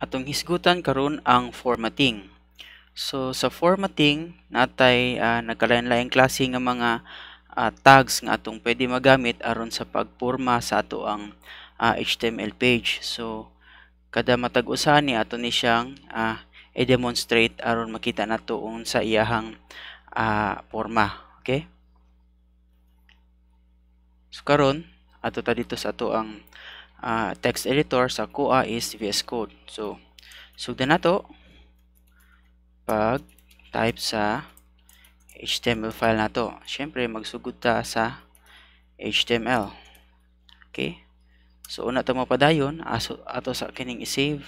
atong hisgutan karon ang formatting. So sa formatting natay uh, nagkalain-laing klase nga mga uh, tags nga atong pwede magamit aron sa pagporma sa ato ang uh, ah, HTML page. So kada matag usa ni ato ni siyang uh, i-demonstrate aron makita nato unsa iyahang uh, porma, okay? So karon ato ta dito sa ato ang uh, text editor sa COA is VS Code. So, sugdan na to pag type sa HTML file na to. Siyempre, magsugod ta sa HTML. Okay? So, una ito mapadayon. Aso, ato sa kining isave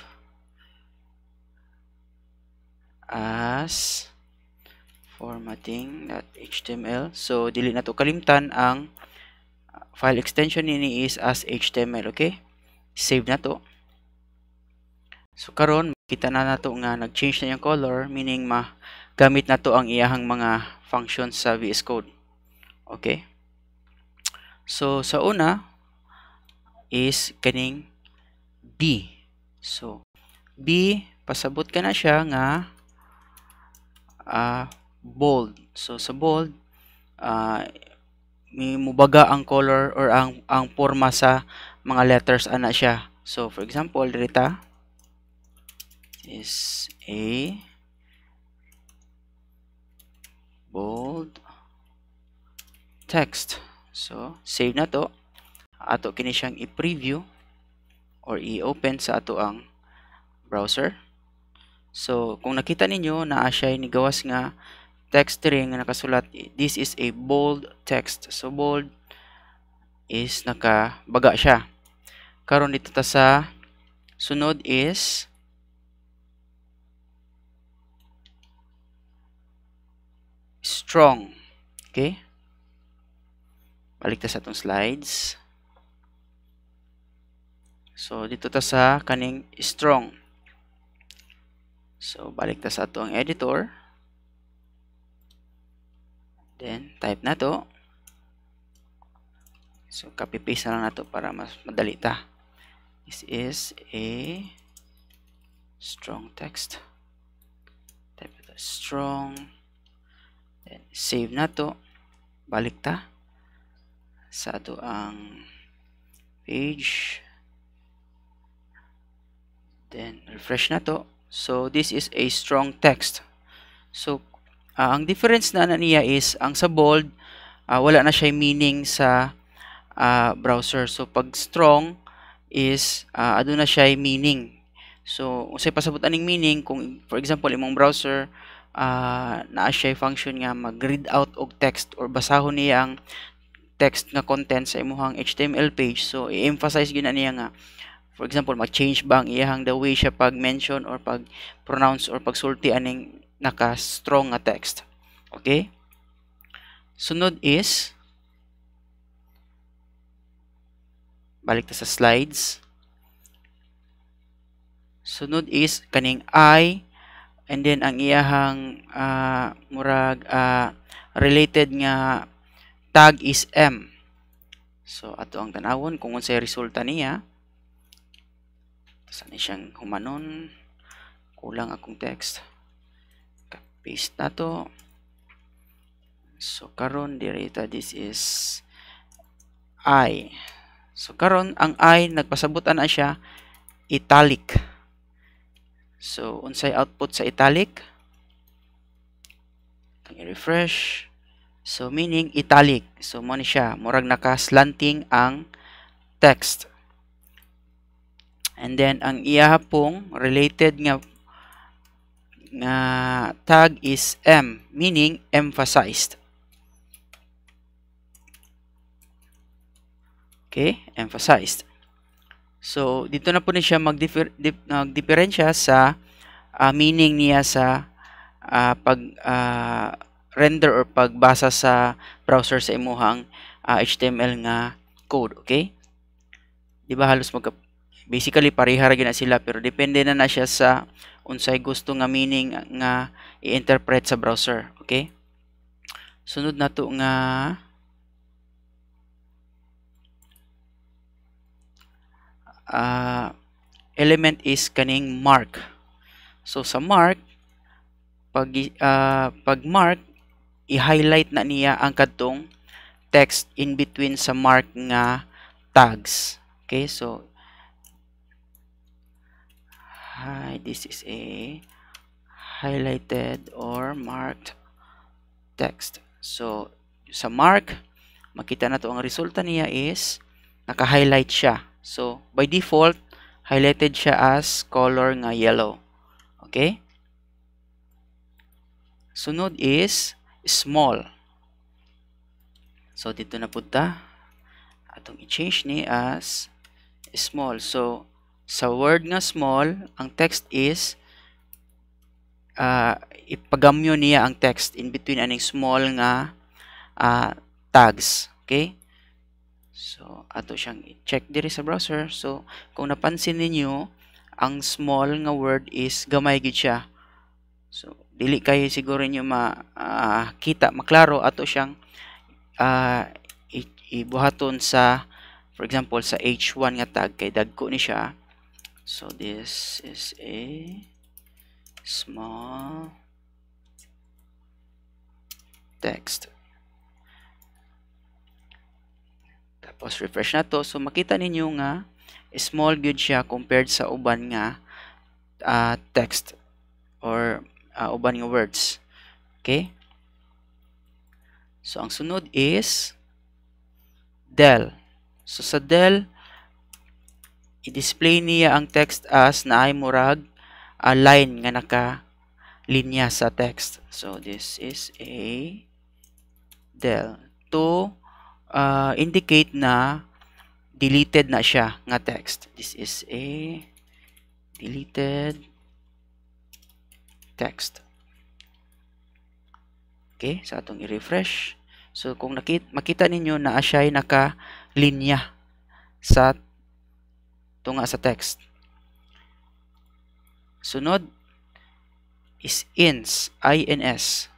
as formatting.html. So, dili na to kalimtan ang file extension nini is as HTML. Okay? save na to so karon kita na nato nga nag-change na yung color meaning ma gamit na to ang iyahang mga functions sa VS Code okay so sa una is kaning B so B pasabot ka na siya nga uh, bold so sa bold uh, may mubaga ang color or ang ang porma sa mga letters ana siya. So, for example, dirita is A bold text. So, save na to. Ato kini siyang i-preview or i-open sa ato ang browser. So, kung nakita ninyo na siya ni gawas nga text string nga nakasulat this is a bold text. So bold is nakabaga siya karon dito ta sa sunod is strong. Okay? Balik ta sa atong slides. So, dito ta sa kaning strong. So, balik ta sa atong editor. Then, type nato So, copy-paste na lang na to para mas madali ta this is a strong text type the strong then save na to balik ta sa ato ang page then refresh na to so this is a strong text so uh, ang difference na, na niya is ang sa bold uh, wala na siya meaning sa uh, browser so pag strong is uh, ah, aduna ano siya eh, meaning. So, usay pasabot aning meaning kung for example imong browser uh, naa siya function nga mag-read out og text or basahon niya ang text nga content sa imuhang HTML page. So, i-emphasize gyud niya nga for example, mag-change ba ang the way siya pag-mention or pag-pronounce or pag-sulti aning naka-strong nga text. Okay? Sunod is Balik ta sa slides. Sunod is kaning I and then ang iyahang uh, murag uh, related nga tag is M. So ato ang tanawon kung unsay resulta niya. sa ni siyang humanon? Kulang akong text. Paste na to. So karon direta this is I. So, karon ang I, nagpasabutan siya, italic. So, unsay output sa italic? Itong i-refresh. So, meaning italic. So, mo ni siya. Murag naka-slanting ang text. And then, ang iyahapong related nga na tag is M, meaning emphasized. Okay? Emphasized. So, dito na po na siya magdiffer, dip, magdiferensya sa uh, meaning niya sa uh, pag uh, render or pagbasa sa browser sa imuhang uh, HTML nga code. Okay? Di ba halos magka basically pareha ra na sila pero depende na na siya sa unsay gusto nga meaning nga i-interpret sa browser. Okay? Sunod na to nga uh, element is kaning mark. So sa mark pag uh, pag mark i-highlight na niya ang kadtong text in between sa mark nga tags. Okay, so hi this is a highlighted or marked text. So sa mark makita na to ang resulta niya is naka-highlight siya. So, by default, highlighted siya as color nga yellow. Okay? Sunod is small. So, dito na punta. Atong i-change ni as small. So, sa word nga small, ang text is uh, ipagamyo niya ang text in between aning small nga uh, tags. Okay? So, ato siyang i-check diri sa browser. So, kung napansin ninyo, ang small nga word is gamay gid siya. So, dili kayo siguro niyo makita ah, uh, maklaro ato siyang uh, ibuhaton sa for example sa H1 nga tag kay dagko ni siya. So, this is a small text. Tapos refresh na to. So makita ninyo nga small gyud siya compared sa uban nga uh, text or uh, uban nga words. Okay? So ang sunod is del. So sa del i-display niya ang text as na ay murag a uh, line nga naka linya sa text. So this is a del to uh, indicate na deleted na siya nga text. This is a deleted text. Okay, sa so atong i-refresh. So kung nakita, makita ninyo na siya ay naka-linya sa tunga sa text. Sunod is ins, ins.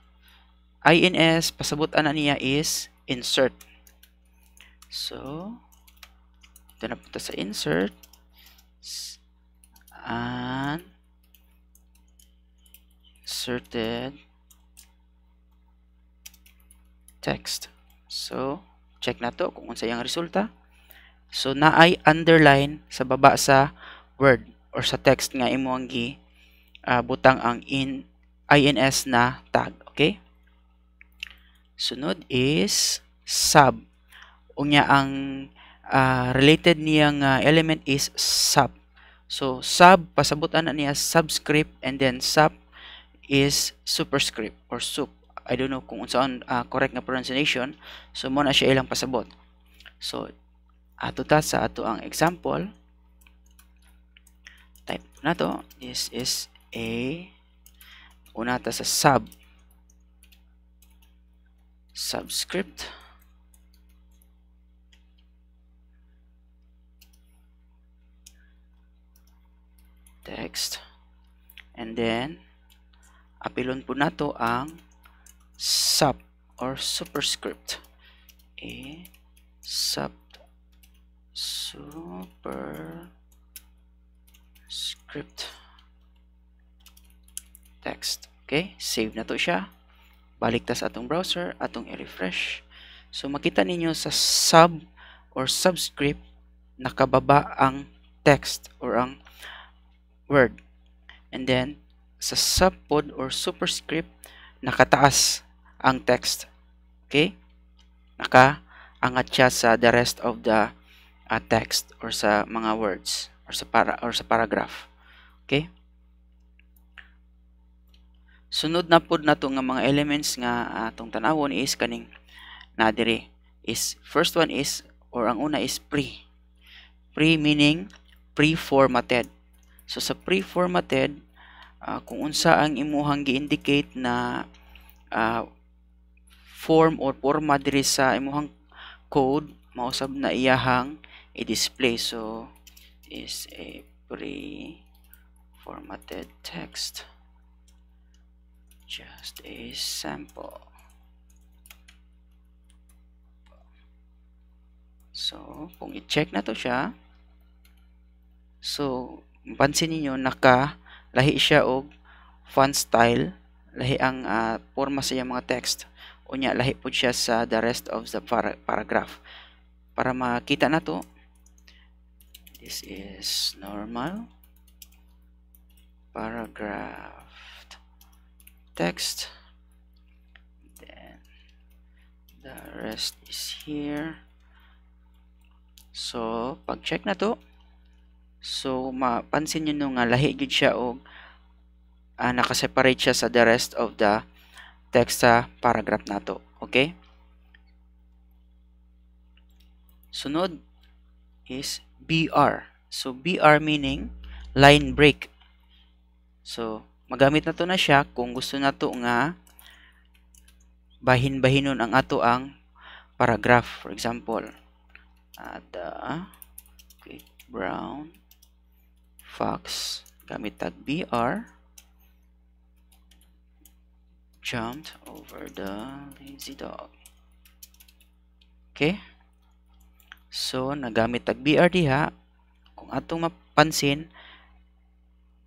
ins pasabot na niya is insert. So, ito na punta sa insert. And, inserted text. So, check na to kung unsa yung resulta. So, naay underline sa baba sa word or sa text nga imo ang gi uh, butang ang in INS na tag. Okay? Sunod is sub unya ang uh, related niyang uh, element is sub. So sub pasabutan na niya subscript and then sub is superscript or sup. I don't know kung unsaon uh, ah, correct nga pronunciation. So mo na siya ilang pasabot. So ato ta sa ato ang example type na to this is a una ta sa sub subscript And then, apilon po nato ang sub or superscript. A sub superscript text. Okay, save na to siya. Balik tas atong browser, atong i-refresh. So makita ninyo sa sub or subscript nakababa ang text or ang word. And then, sa subpod or superscript, nakataas ang text. Okay? Nakaangat siya sa the rest of the uh, text or sa mga words or sa para or sa paragraph. Okay? Sunod na pod nato nga mga elements nga atong uh, tanawon is kaning na dire is first one is or ang una is pre. Pre meaning pre-formatted. So sa pre-formatted, uh, kung unsa ang imuhang gi-indicate na uh, form or format diri sa imuhang code, mausab na iyahang i-display. So is a pre-formatted text. Just a sample. So, kung i-check na to siya, so, Pansin niyo naka lahi siya og font style lahi ang uh, ah, forma sa mga text unya lahi pud siya sa the rest of the par paragraph para makita nato this is normal paragraph text then the rest is here so pag check nato to So, mapansin nyo nung nga, ah, lahi gid siya og uh, ah, nakaseparate siya sa the rest of the text sa paragraph nato. Okay? Sunod is BR. So, BR meaning line break. So, magamit na to na siya kung gusto na to nga bahin-bahinon ang ato ang paragraph. For example, at uh, ah, quick brown fox gamit tag br jumped over the lazy dog. Okay? So, nagamit tag br diha. Kung atong mapansin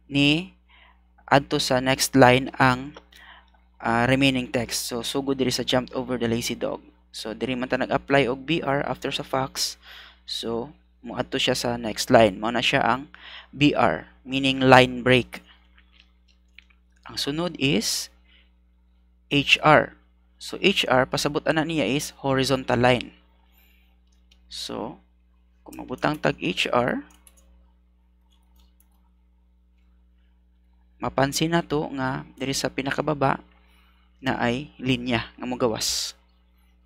ni adto sa next line ang uh, remaining text. So, sugod diri sa jumped over the lazy dog. So, diri man ta nag-apply og BR after sa fox So, muadto siya sa next line mao na siya ang BR meaning line break ang sunod is HR so HR pasabot ana niya is horizontal line so kung magbutang tag HR mapansin nato nga diri sa pinakababa na ay linya nga mogawas.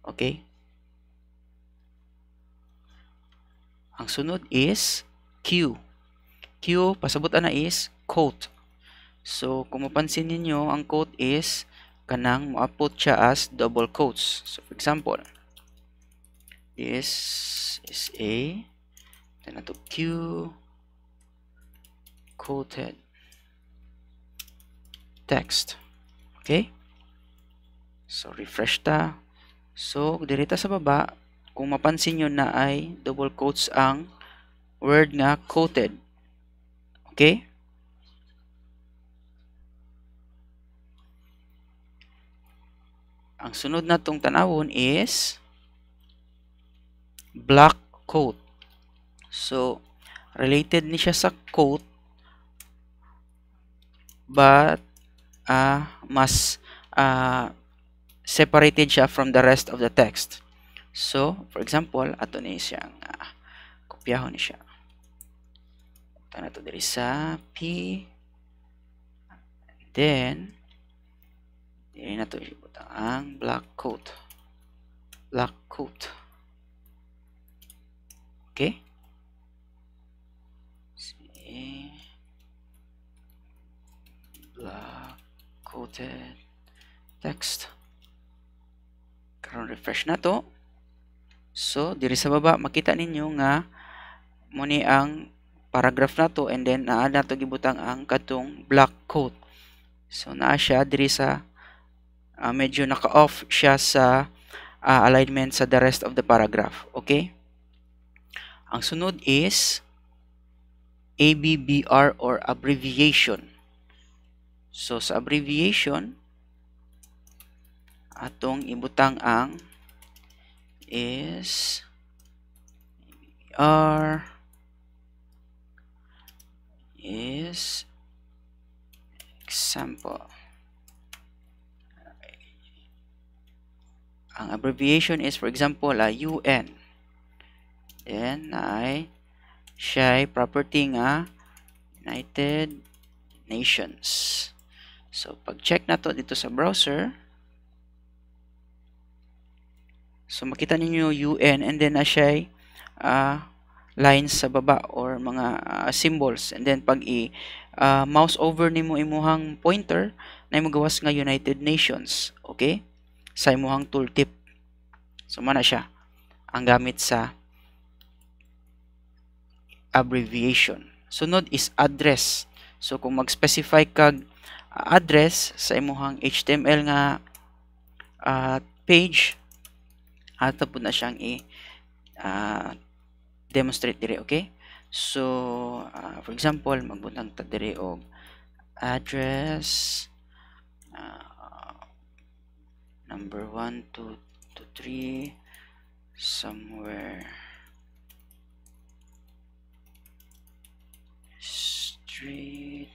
Okay? Ang sunod is Q. Q, pasabutan na is quote. So, kung mapansin ninyo, ang quote is kanang moapot siya as double quotes. So, for example, this is A, then ito Q, quoted text. Okay? So, refresh ta. So, dirita sa baba, kung mapansin nyo na ay double quotes ang word nga quoted. Okay? Ang sunod na itong tanawon is black coat. So, related ni siya sa coat but uh, mas uh, separated siya from the rest of the text. So, for example, ato ni siyang uh, kopyahon ni siya. Ito na ito diri sa P. And then, diri na ito ibutang ang black coat. Black coat. Okay? See. Black coated text. Karon refresh na to. So, diri sa baba makita ninyo nga mo ni ang paragraph na to and then naa na to gibutang ang katong black coat. So, naa siya diri sa uh, medyo naka-off siya sa uh, alignment sa the rest of the paragraph. Okay? Ang sunod is ABBR or abbreviation. So, sa abbreviation, atong ibutang ang is r is example. Ang abbreviation is, for example, a UN. Then, ay siya'y property nga United Nations. So, pag-check na to dito sa browser, So, makita ninyo UN and then na uh, lines sa baba or mga uh, symbols. And then, pag i-mouse ah, uh, over ni mo imuhang pointer, na magawas nga United Nations. Okay? Sa imuhang tooltip. So, mana siya. Ang gamit sa abbreviation. So, Sunod is address. So, kung mag-specify kag address sa imuhang HTML nga uh, page, ato po na siyang i uh, demonstrate dire okay so uh, for example magbutang ta dire og address uh, number 1 2 3 somewhere street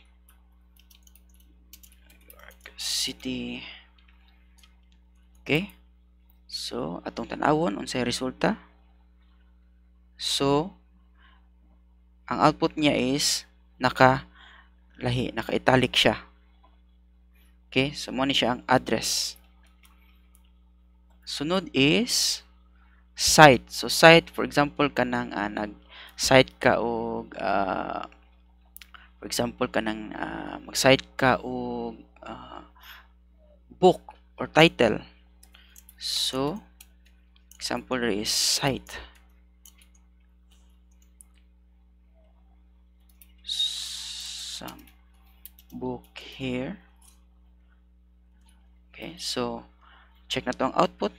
New City okay So, atong tanawon unsay resulta. So, ang output niya is naka lahi, naka italic siya. Okay, so mo ni siya ang address. Sunod is site. So site for example kanang uh, ah, nag site ka og uh, for example kanang uh, ah, mag site ka og uh, book or title So, example there is site. Some book here. Okay, so check na to ang output.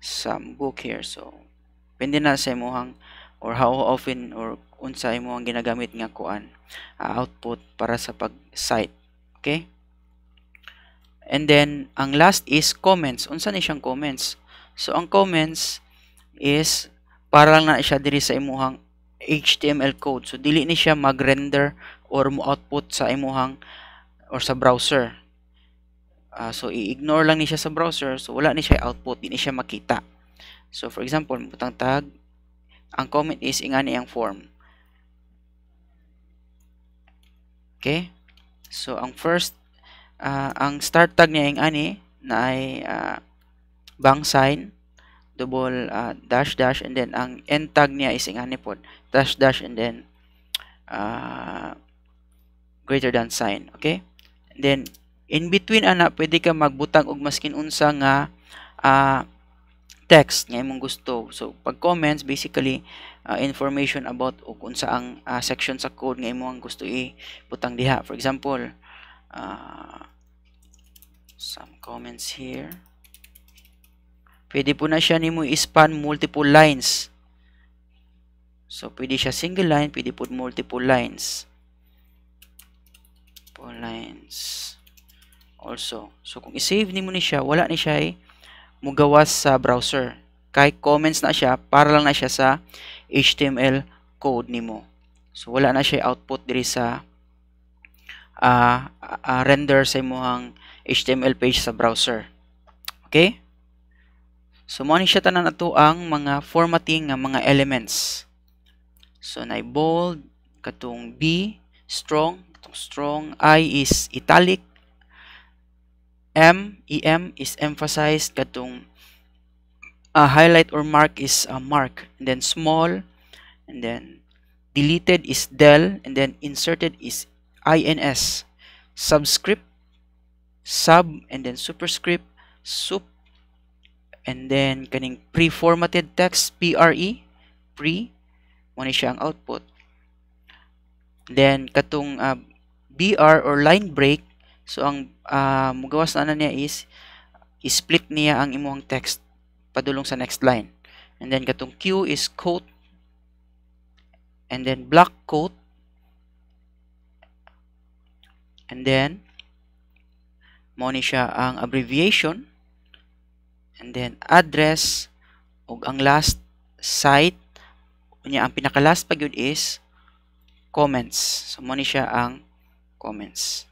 Some book here. So, pwede na sa imuhang or how often or unsa imo ang ginagamit nga kuan uh, output para sa pag-site. Okay? And then, ang last is comments. Unsa ni siyang comments? So, ang comments is para lang na siya diri sa imuhang HTML code. So, dili ni siya mag-render or mo-output sa imuhang or sa browser. Uh, so, i-ignore lang ni siya sa browser. So, wala ni siya output. Di ni siya makita. So, for example, butang tag. Ang comment is inga ni ang form. Okay? So, ang first Uh, ang start tag niya yung ani na ay uh, bang sign double uh, dash dash and then ang end tag niya is yung ani pod dash dash and then uh, greater than sign okay and then in between ana pwede ka magbutang og maskin unsa nga uh, text nga imong gusto so pag comments basically uh, information about og unsa ang uh, section sa code nga imong gusto i butang diha for example uh, some comments here. Pwede po na siya ni mo span multiple lines. So, pwede siya single line, pwede po multiple lines. Multiple lines. Also, so kung i-save ni mo ni siya, wala ni siya eh, mugawas sa browser. Kahit comments na siya, para lang na siya sa HTML code ni mo. So, wala na siya output diri sa uh, uh, render sa imong HTML page sa browser. Okay? So mo ni siya tanan ato ang mga formatting ng mga elements. So na bold katong B strong, katong strong I is italic, M EM is emphasized katong uh, highlight or mark is uh, mark and then small and then deleted is del and then inserted is INS, subscript, sub, and then superscript, sup, and then kaning pre-formatted text, e, PRE, pre, ni siya ang output. Then, katong uh, ah, BR or line break, so ang uh, ah, magawas na, niya is, split niya ang imuhang text padulong sa next line. And then, katong Q is quote, and then block quote, And then, mo siya ang abbreviation. And then, address. ug ang last site. Niya, ang pinaka-last pag is comments. So, mo siya ang comments.